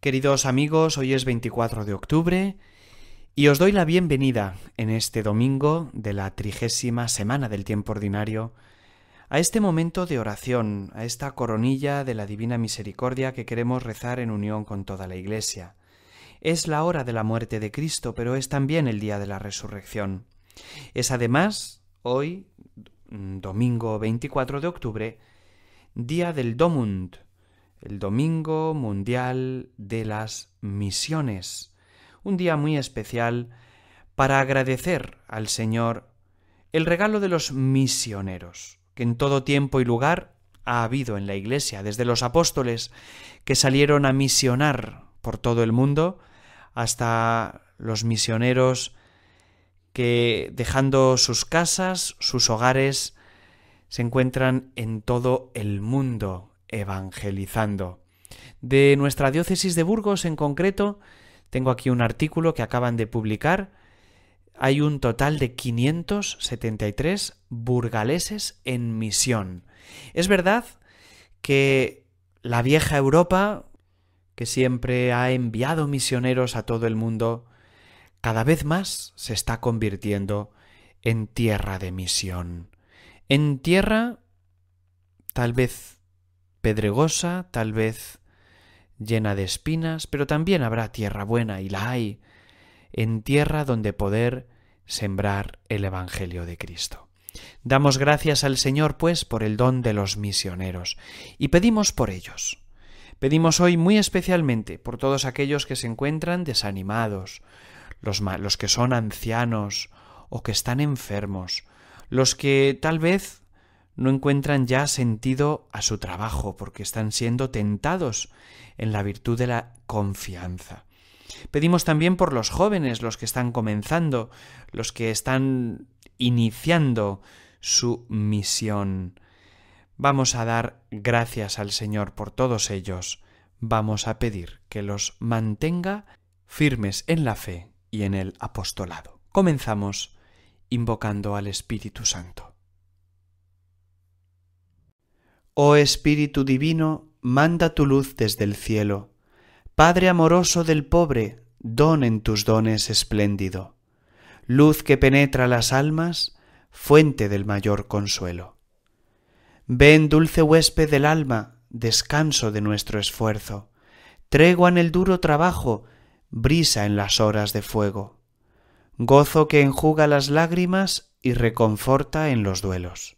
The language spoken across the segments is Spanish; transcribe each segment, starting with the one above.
Queridos amigos, hoy es 24 de octubre y os doy la bienvenida en este domingo de la trigésima semana del tiempo ordinario a este momento de oración, a esta coronilla de la Divina Misericordia que queremos rezar en unión con toda la Iglesia. Es la hora de la muerte de Cristo, pero es también el día de la resurrección. Es además hoy, mm, domingo 24 de octubre, día del Domund, el Domingo Mundial de las Misiones, un día muy especial para agradecer al Señor el regalo de los misioneros, que en todo tiempo y lugar ha habido en la Iglesia, desde los apóstoles que salieron a misionar por todo el mundo, hasta los misioneros que dejando sus casas, sus hogares, se encuentran en todo el mundo evangelizando. De nuestra diócesis de Burgos en concreto, tengo aquí un artículo que acaban de publicar. Hay un total de 573 burgaleses en misión. Es verdad que la vieja Europa, que siempre ha enviado misioneros a todo el mundo, cada vez más se está convirtiendo en tierra de misión. En tierra tal vez pedregosa, tal vez llena de espinas, pero también habrá tierra buena, y la hay, en tierra donde poder sembrar el Evangelio de Cristo. Damos gracias al Señor, pues, por el don de los misioneros, y pedimos por ellos. Pedimos hoy muy especialmente por todos aquellos que se encuentran desanimados, los, que son ancianos o que están enfermos, los que tal vez no encuentran ya sentido a su trabajo porque están siendo tentados en la virtud de la confianza. Pedimos también por los jóvenes, los que están comenzando, los que están iniciando su misión. Vamos a dar gracias al Señor por todos ellos. Vamos a pedir que los mantenga firmes en la fe y en el apostolado. Comenzamos invocando al Espíritu Santo. Oh Espíritu Divino, manda tu luz desde el cielo. Padre amoroso del pobre, don en tus dones espléndido. Luz que penetra las almas, fuente del mayor consuelo. Ven, dulce huésped del alma, descanso de nuestro esfuerzo, tregua en el duro trabajo, brisa en las horas de fuego, gozo que enjuga las lágrimas y reconforta en los duelos.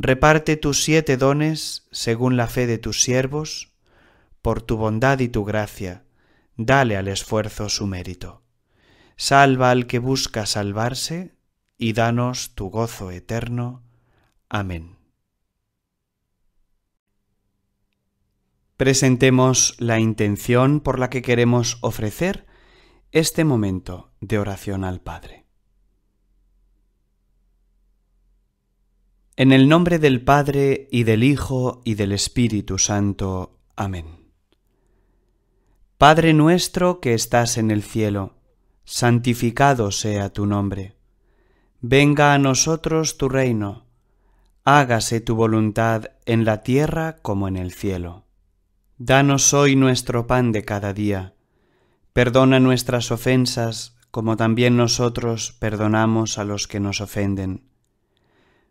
Reparte tus siete dones según la fe de tus siervos, por tu bondad y tu gracia, dale al esfuerzo su mérito. Salva al que busca salvarse, y danos tu gozo eterno. Amén. Presentemos la intención por la que queremos ofrecer este momento de oración al Padre. En el nombre del Padre y del Hijo y del Espíritu Santo. Amén. Padre nuestro que estás en el cielo, santificado sea tu nombre. Venga a nosotros tu reino. Hágase tu voluntad en la tierra como en el cielo. Danos hoy nuestro pan de cada día. Perdona nuestras ofensas como también nosotros perdonamos a los que nos ofenden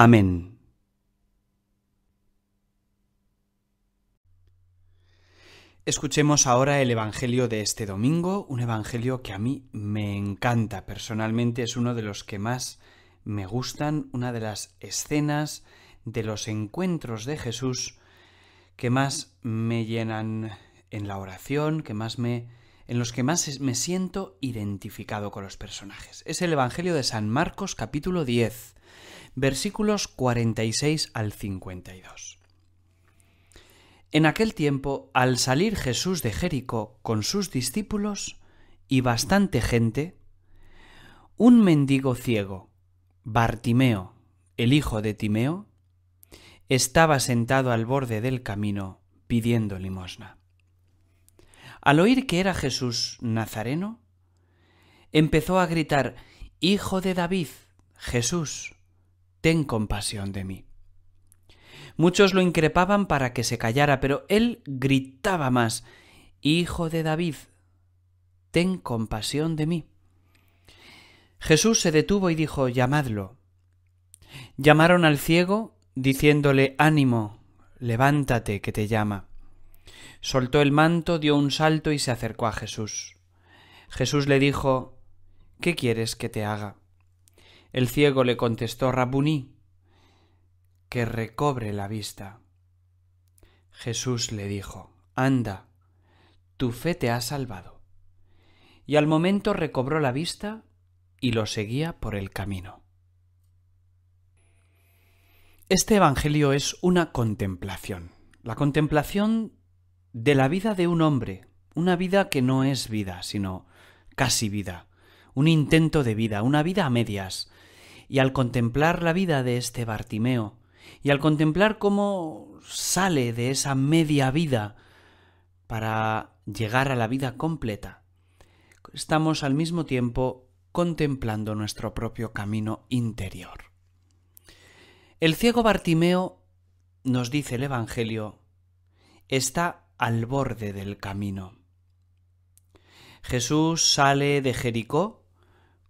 Amén. Escuchemos ahora el Evangelio de este domingo, un Evangelio que a mí me encanta. Personalmente es uno de los que más me gustan, una de las escenas de los encuentros de Jesús que más me llenan en la oración, que más me en los que más me siento identificado con los personajes. Es el Evangelio de San Marcos capítulo 10, versículos 46 al 52. En aquel tiempo, al salir Jesús de Jericó con sus discípulos y bastante gente, un mendigo ciego, Bartimeo, el hijo de Timeo, estaba sentado al borde del camino pidiendo limosna. Al oír que era Jesús Nazareno, empezó a gritar, Hijo de David, Jesús, ten compasión de mí. Muchos lo increpaban para que se callara, pero él gritaba más, Hijo de David, ten compasión de mí. Jesús se detuvo y dijo, llamadlo. Llamaron al ciego, diciéndole, ánimo, levántate, que te llama. Soltó el manto, dio un salto y se acercó a Jesús. Jesús le dijo, ¿qué quieres que te haga? El ciego le contestó Rabuní, que recobre la vista. Jesús le dijo, Anda, tu fe te ha salvado. Y al momento recobró la vista y lo seguía por el camino. Este Evangelio es una contemplación, la contemplación de la vida de un hombre, una vida que no es vida, sino casi vida, un intento de vida, una vida a medias, y al contemplar la vida de este Bartimeo, y al contemplar cómo sale de esa media vida para llegar a la vida completa, estamos al mismo tiempo contemplando nuestro propio camino interior. El ciego Bartimeo, nos dice el Evangelio, está al borde del camino. Jesús sale de Jericó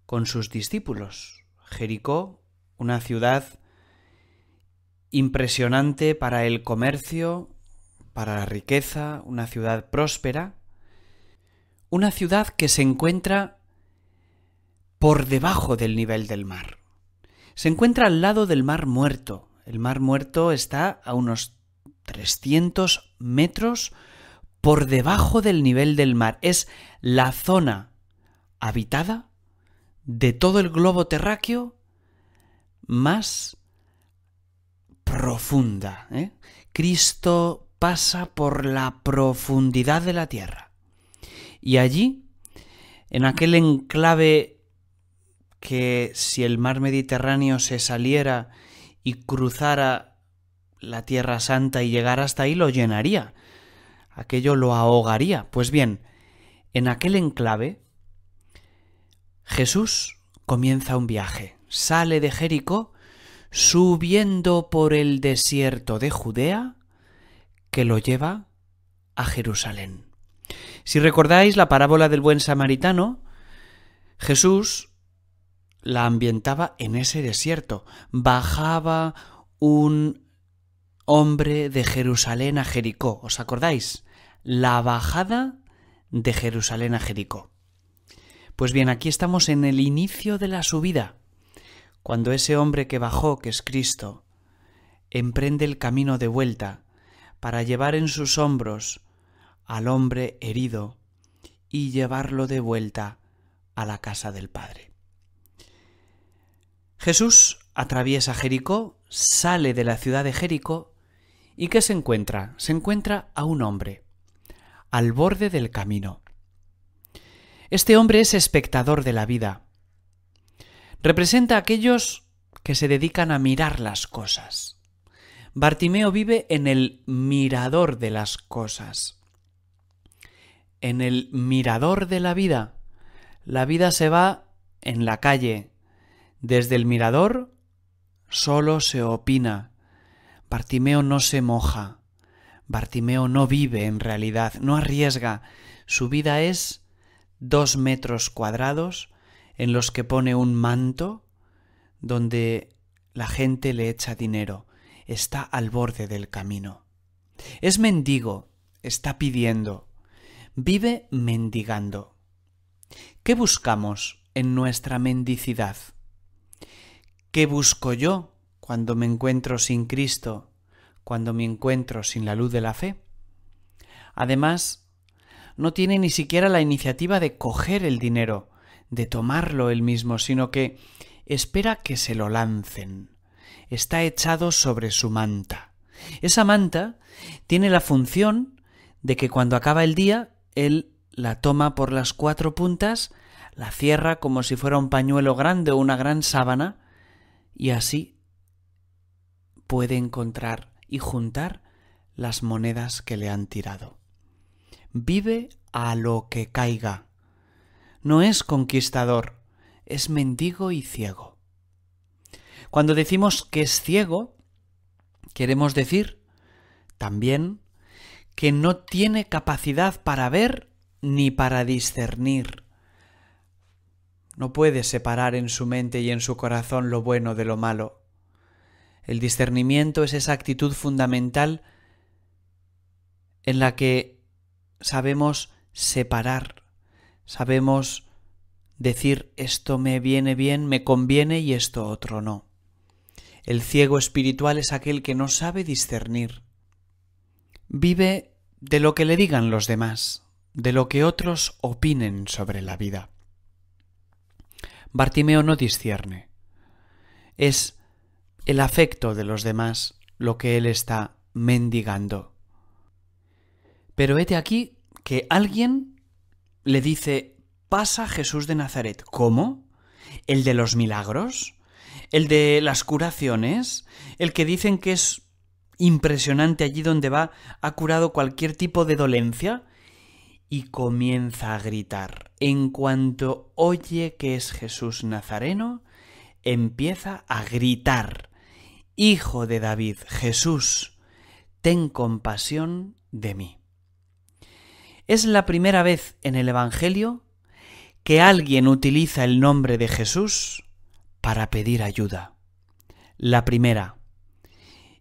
con sus discípulos, Jericó, una ciudad impresionante para el comercio, para la riqueza, una ciudad próspera, una ciudad que se encuentra por debajo del nivel del mar. Se encuentra al lado del mar muerto. El mar muerto está a unos 300 metros por debajo del nivel del mar. Es la zona habitada de todo el globo terráqueo más profunda. ¿eh? Cristo pasa por la profundidad de la tierra. Y allí, en aquel enclave que si el mar Mediterráneo se saliera y cruzara la Tierra Santa y llegara hasta ahí, lo llenaría. Aquello lo ahogaría. Pues bien, en aquel enclave, Jesús comienza un viaje, sale de Jericó, subiendo por el desierto de Judea, que lo lleva a Jerusalén. Si recordáis la parábola del buen samaritano, Jesús la ambientaba en ese desierto. Bajaba un hombre de Jerusalén a Jericó. ¿Os acordáis? La bajada de Jerusalén a Jericó. Pues bien, aquí estamos en el inicio de la subida, cuando ese hombre que bajó, que es Cristo, emprende el camino de vuelta para llevar en sus hombros al hombre herido y llevarlo de vuelta a la casa del Padre. Jesús atraviesa Jericó, sale de la ciudad de Jericó y ¿qué se encuentra? Se encuentra a un hombre al borde del camino. Este hombre es espectador de la vida. Representa a aquellos que se dedican a mirar las cosas. Bartimeo vive en el mirador de las cosas. En el mirador de la vida. La vida se va en la calle. Desde el mirador solo se opina. Bartimeo no se moja. Bartimeo no vive en realidad, no arriesga. Su vida es dos metros cuadrados en los que pone un manto donde la gente le echa dinero. Está al borde del camino. Es mendigo, está pidiendo, vive mendigando. ¿Qué buscamos en nuestra mendicidad? ¿Qué busco yo cuando me encuentro sin Cristo, cuando me encuentro sin la luz de la fe? Además, no tiene ni siquiera la iniciativa de coger el dinero, de tomarlo él mismo, sino que espera que se lo lancen. Está echado sobre su manta. Esa manta tiene la función de que cuando acaba el día, él la toma por las cuatro puntas, la cierra como si fuera un pañuelo grande o una gran sábana, y así puede encontrar y juntar las monedas que le han tirado vive a lo que caiga. No es conquistador, es mendigo y ciego. Cuando decimos que es ciego, queremos decir también que no tiene capacidad para ver ni para discernir. No puede separar en su mente y en su corazón lo bueno de lo malo. El discernimiento es esa actitud fundamental en la que sabemos separar, sabemos decir esto me viene bien, me conviene y esto otro no. El ciego espiritual es aquel que no sabe discernir. Vive de lo que le digan los demás, de lo que otros opinen sobre la vida. Bartimeo no discierne. Es el afecto de los demás lo que él está mendigando. Pero vete aquí que alguien le dice, pasa Jesús de Nazaret. ¿Cómo? ¿El de los milagros? ¿El de las curaciones? ¿El que dicen que es impresionante allí donde va, ha curado cualquier tipo de dolencia? y comienza a gritar. En cuanto oye que es Jesús Nazareno, empieza a gritar. Hijo de David, Jesús, ten compasión de mí. Es la primera vez en el Evangelio que alguien utiliza el nombre de Jesús para pedir ayuda. La primera.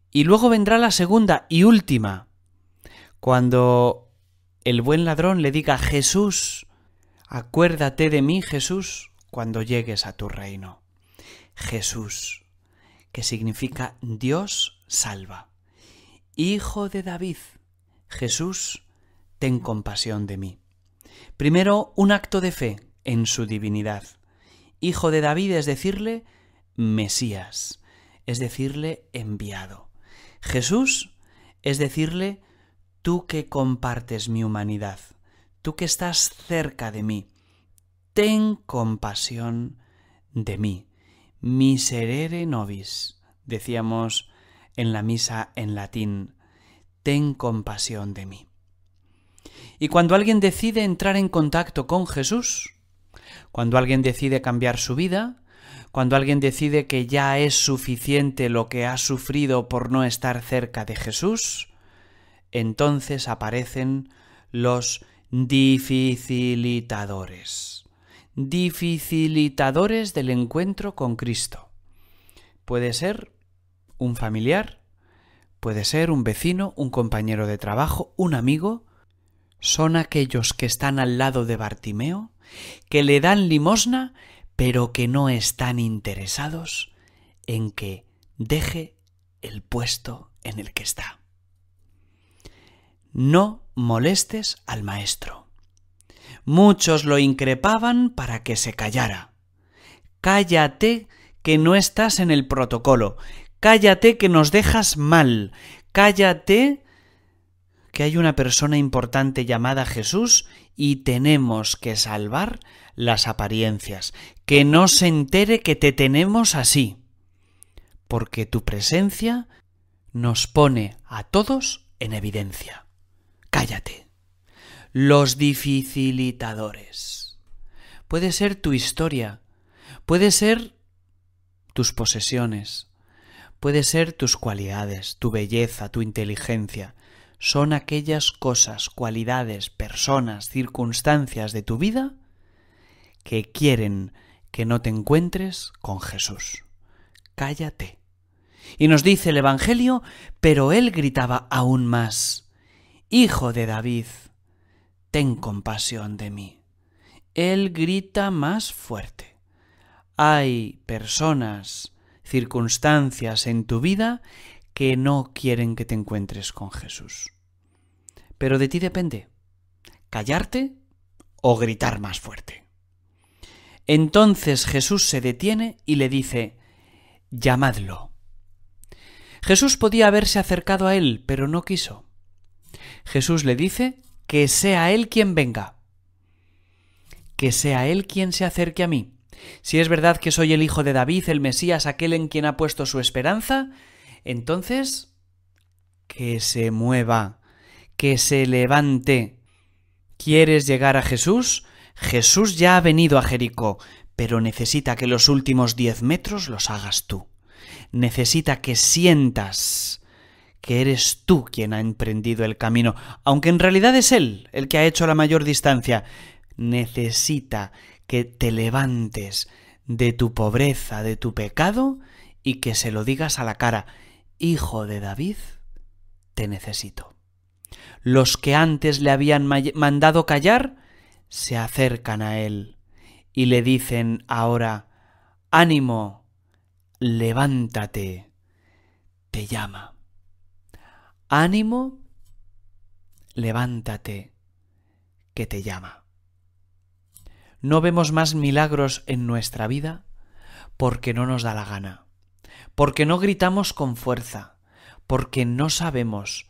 Y luego vendrá la segunda y última, cuando el buen ladrón le diga, Jesús, acuérdate de mí, Jesús, cuando llegues a tu reino. Jesús, que significa Dios salva. Hijo de David, Jesús ten compasión de mí. Primero, un acto de fe en su divinidad. Hijo de David es decirle Mesías, es decirle enviado. Jesús es decirle tú que compartes mi humanidad, tú que estás cerca de mí, ten compasión de mí. Miserere nobis, decíamos en la misa en latín, ten compasión de mí. Y cuando alguien decide entrar en contacto con Jesús, cuando alguien decide cambiar su vida, cuando alguien decide que ya es suficiente lo que ha sufrido por no estar cerca de Jesús, entonces aparecen los dificilitadores. Dificilitadores del encuentro con Cristo. Puede ser un familiar, puede ser un vecino, un compañero de trabajo, un amigo, son aquellos que están al lado de Bartimeo, que le dan limosna, pero que no están interesados en que deje el puesto en el que está. No molestes al maestro. Muchos lo increpaban para que se callara. Cállate que no estás en el protocolo. Cállate que nos dejas mal. Cállate que hay una persona importante llamada Jesús y tenemos que salvar las apariencias, que no se entere que te tenemos así, porque tu presencia nos pone a todos en evidencia. Cállate. Los dificilitadores. Puede ser tu historia, puede ser tus posesiones, puede ser tus cualidades, tu belleza, tu inteligencia, son aquellas cosas, cualidades, personas, circunstancias de tu vida que quieren que no te encuentres con Jesús. Cállate. Y nos dice el Evangelio, pero él gritaba aún más, Hijo de David, ten compasión de mí. Él grita más fuerte. Hay personas, circunstancias en tu vida que no quieren que te encuentres con Jesús. Pero de ti depende, callarte o gritar más fuerte. Entonces Jesús se detiene y le dice, llamadlo. Jesús podía haberse acercado a él, pero no quiso. Jesús le dice, que sea él quien venga, que sea él quien se acerque a mí. Si es verdad que soy el hijo de David, el Mesías, aquel en quien ha puesto su esperanza, entonces, que se mueva, que se levante. ¿Quieres llegar a Jesús? Jesús ya ha venido a Jericó, pero necesita que los últimos diez metros los hagas tú. Necesita que sientas que eres tú quien ha emprendido el camino, aunque en realidad es Él el que ha hecho la mayor distancia. Necesita que te levantes de tu pobreza, de tu pecado, y que se lo digas a la cara Hijo de David, te necesito. Los que antes le habían mandado callar se acercan a él y le dicen ahora, ánimo, levántate, te llama. Ánimo, levántate, que te llama. No vemos más milagros en nuestra vida porque no nos da la gana porque no gritamos con fuerza, porque no sabemos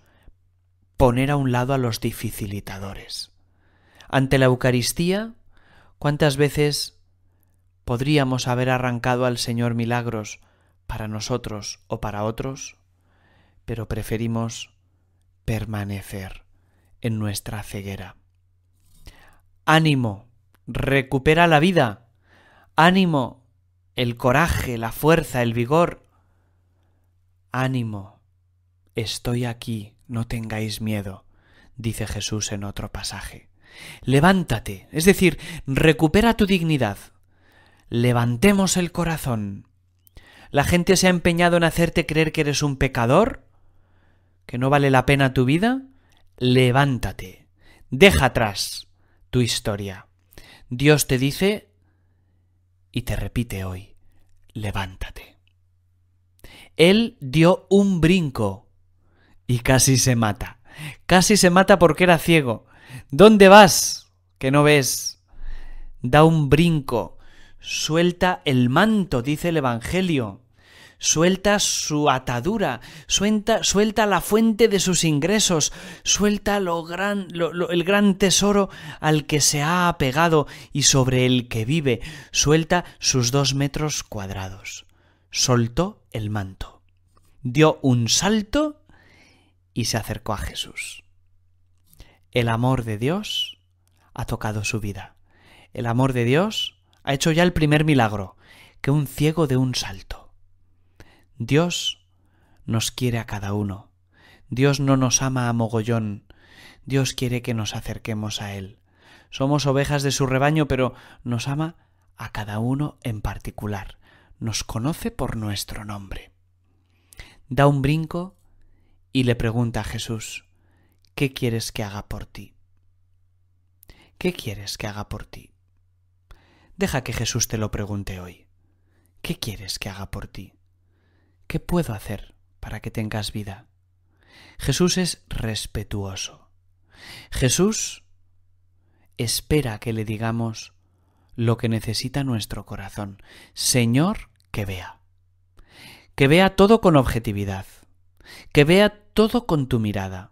poner a un lado a los dificilitadores. Ante la Eucaristía, ¿cuántas veces podríamos haber arrancado al Señor milagros para nosotros o para otros? Pero preferimos permanecer en nuestra ceguera. Ánimo, recupera la vida. Ánimo, el coraje, la fuerza, el vigor, Ánimo, estoy aquí, no tengáis miedo, dice Jesús en otro pasaje. Levántate, es decir, recupera tu dignidad. Levantemos el corazón. La gente se ha empeñado en hacerte creer que eres un pecador, que no vale la pena tu vida. Levántate, deja atrás tu historia. Dios te dice y te repite hoy, levántate. Él dio un brinco y casi se mata. Casi se mata porque era ciego. ¿Dónde vas? Que no ves. Da un brinco. Suelta el manto, dice el Evangelio. Suelta su atadura, suelta, suelta la fuente de sus ingresos, suelta el gran tesoro al que se ha apegado y sobre el que vive, suelta sus dos metros cuadrados soltó el manto, dio un salto y se acercó a Jesús. El amor de Dios ha tocado su vida. El amor de Dios ha hecho ya el primer milagro, que un ciego de un salto. Dios nos quiere a cada uno. Dios no nos ama a mogollón. Dios quiere que nos acerquemos a Él. Somos ovejas de su rebaño, pero nos ama a cada uno en particular nos conoce por nuestro nombre. Da un brinco y le pregunta a Jesús, ¿qué quieres que haga por ti? ¿Qué quieres que haga por ti? Deja que Jesús te lo pregunte hoy. ¿Qué quieres que haga por ti? ¿Qué puedo hacer para que tengas vida? Jesús es respetuoso. Jesús espera que le digamos lo que necesita nuestro corazón. Señor, que vea. Que vea todo con objetividad. Que vea todo con tu mirada.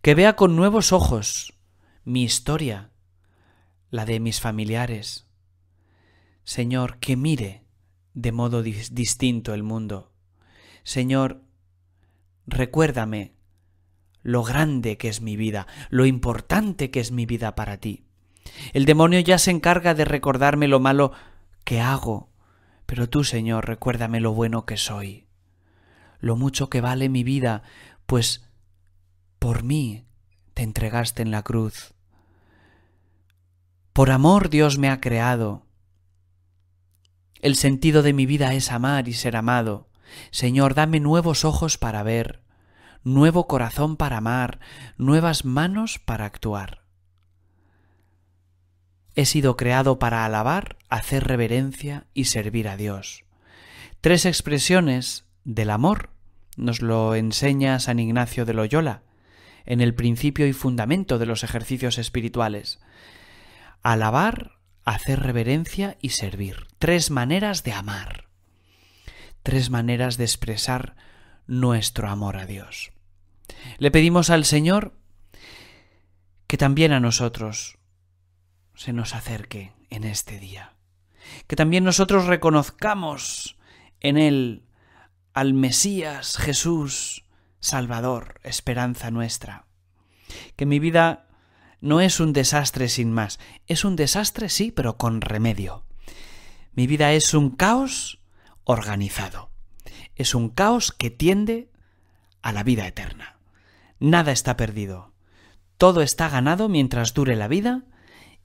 Que vea con nuevos ojos mi historia, la de mis familiares. Señor, que mire de modo distinto el mundo. Señor, recuérdame lo grande que es mi vida, lo importante que es mi vida para ti. El demonio ya se encarga de recordarme lo malo que hago, pero tú, Señor, recuérdame lo bueno que soy, lo mucho que vale mi vida, pues por mí te entregaste en la cruz. Por amor Dios me ha creado. El sentido de mi vida es amar y ser amado. Señor, dame nuevos ojos para ver, nuevo corazón para amar, nuevas manos para actuar. He sido creado para alabar, hacer reverencia y servir a Dios. Tres expresiones del amor nos lo enseña San Ignacio de Loyola en el principio y fundamento de los ejercicios espirituales. Alabar, hacer reverencia y servir. Tres maneras de amar. Tres maneras de expresar nuestro amor a Dios. Le pedimos al Señor que también a nosotros se nos acerque en este día. Que también nosotros reconozcamos en Él al Mesías Jesús, Salvador, esperanza nuestra. Que mi vida no es un desastre sin más, es un desastre sí, pero con remedio. Mi vida es un caos organizado, es un caos que tiende a la vida eterna. Nada está perdido, todo está ganado mientras dure la vida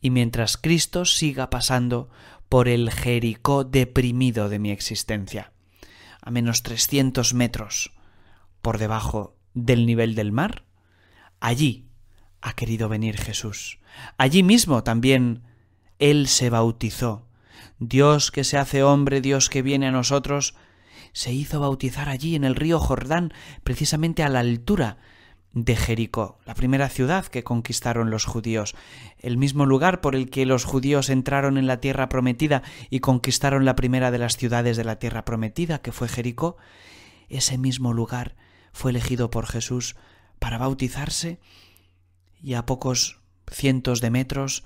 y mientras Cristo siga pasando por el Jericó deprimido de mi existencia, a menos 300 metros por debajo del nivel del mar, allí ha querido venir Jesús. Allí mismo también Él se bautizó. Dios que se hace hombre, Dios que viene a nosotros, se hizo bautizar allí en el río Jordán, precisamente a la altura de Jericó, la primera ciudad que conquistaron los judíos, el mismo lugar por el que los judíos entraron en la tierra prometida y conquistaron la primera de las ciudades de la tierra prometida, que fue Jericó, ese mismo lugar fue elegido por Jesús para bautizarse y a pocos cientos de metros,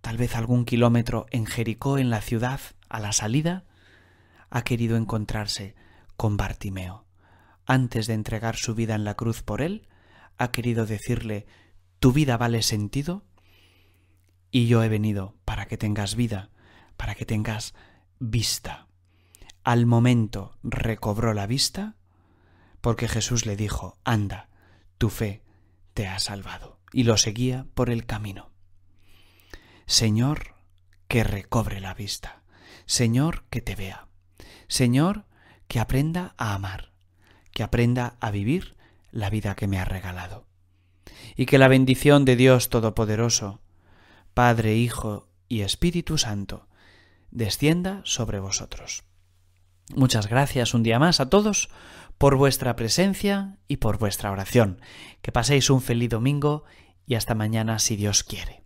tal vez algún kilómetro en Jericó, en la ciudad, a la salida, ha querido encontrarse con Bartimeo. Antes de entregar su vida en la cruz por él, ha querido decirle, ¿tu vida vale sentido? Y yo he venido para que tengas vida, para que tengas vista. Al momento recobró la vista porque Jesús le dijo, anda, tu fe te ha salvado. Y lo seguía por el camino. Señor, que recobre la vista. Señor, que te vea. Señor, que aprenda a amar, que aprenda a vivir la vida que me ha regalado. Y que la bendición de Dios Todopoderoso, Padre, Hijo y Espíritu Santo, descienda sobre vosotros. Muchas gracias un día más a todos por vuestra presencia y por vuestra oración. Que paséis un feliz domingo y hasta mañana si Dios quiere.